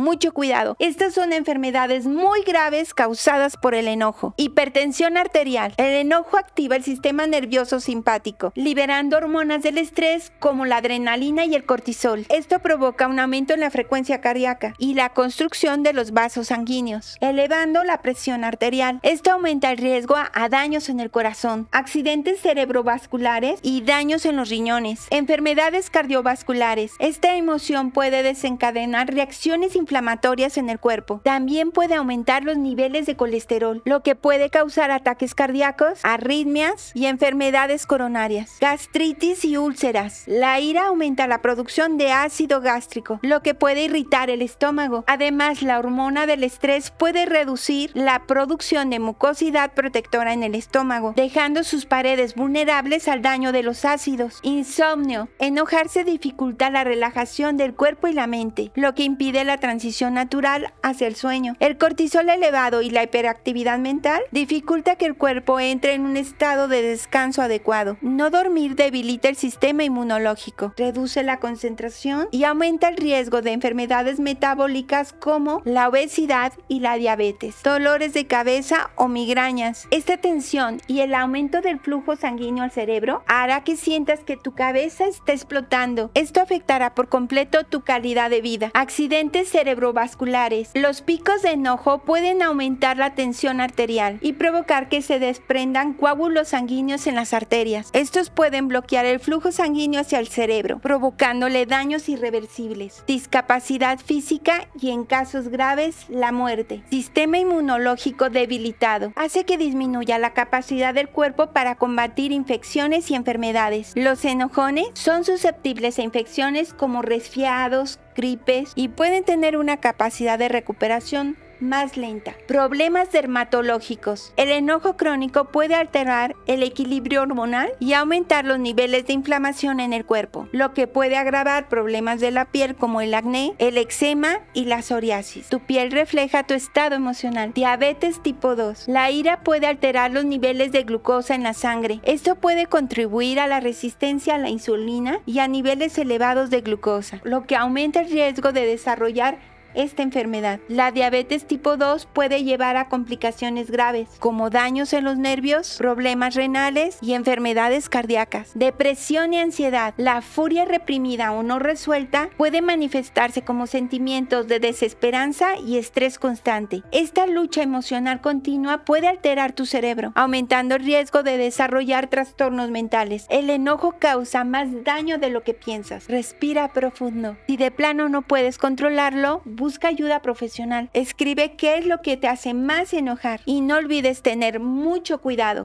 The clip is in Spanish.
mucho cuidado. Estas son enfermedades muy graves causadas por el enojo. Hipertensión arterial. El enojo activa el sistema nervioso simpático, liberando hormonas del estrés como la adrenalina y el cortisol. Esto provoca un aumento en la frecuencia cardíaca y la construcción de los vasos sanguíneos, elevando la presión arterial. Esto aumenta el riesgo a, daños en el corazón, accidentes cerebrovasculares y daños en los riñones, enfermedades cardiovasculares. Esta emoción puede desencadenar reacciones inflamatorias en el cuerpo. También puede aumentar los niveles de colesterol, lo que puede causar ataques cardíacos, arritmias y enfermedades coronarias. Gastritis y úlceras. La ira aumenta la producción de ácido gástrico, lo que puede irritar el estómago. Además, la hormona del estrés puede reducir la producción de mucosidad protectora en el estómago, dejando sus paredes vulnerables al daño de los ácidos. Insomnio. Enojarse dificulta la relajación del cuerpo y la mente, lo que impide la transición natural hacia el sueño. El cortisol elevado y la hiperactividad mental dificulta que el cuerpo entre en un estado de descanso adecuado. No dormir debilita el sistema inmunológico, reduce la concentración y aumenta el riesgo de enfermedades metabólicas como la obesidad y la diabetes, dolores de cabeza o migrañas. Esta tensión y el aumento del flujo sanguíneo al cerebro hará que sientas que tu cabeza está explotando. Esto afectará por completo tu calidad de vida. Accidentes cerebrovasculares. Los picos de enojo pueden aumentar la tensión arterial y provocar que se desprendan coágulos sanguíneos en las arterias. Estos pueden bloquear el flujo sanguíneo hacia el cerebro, provocándole daños irreversibles, discapacidad física y en casos graves la muerte. Sistema inmunológico debilitado hace que disminuya la capacidad del cuerpo para combatir infecciones y enfermedades. Los enojones son susceptibles a infecciones como resfriados, gripes y pueden tener una capacidad de recuperación más lenta. Problemas dermatológicos. El enojo crónico puede alterar el equilibrio hormonal y aumentar los niveles de inflamación en el cuerpo, lo que puede agravar problemas de la piel como el acné, el eczema y la psoriasis. Tu piel refleja tu estado emocional. Diabetes tipo 2. La ira puede alterar los niveles de glucosa en la sangre. Esto puede contribuir a la resistencia a la insulina y a niveles elevados de glucosa, lo que aumenta el riesgo de desarrollar esta enfermedad. La diabetes tipo 2 puede llevar a complicaciones graves, como daños en los nervios, problemas renales y enfermedades cardíacas. Depresión y ansiedad. La furia reprimida o no resuelta puede manifestarse como sentimientos de desesperanza y estrés constante. Esta lucha emocional continua puede alterar tu cerebro, aumentando el riesgo de desarrollar trastornos mentales. El enojo causa más daño de lo que piensas. Respira profundo. Si de plano no puedes controlarlo, busca ayuda profesional. Escribe qué es lo que te hace más enojar y no olvides tener mucho cuidado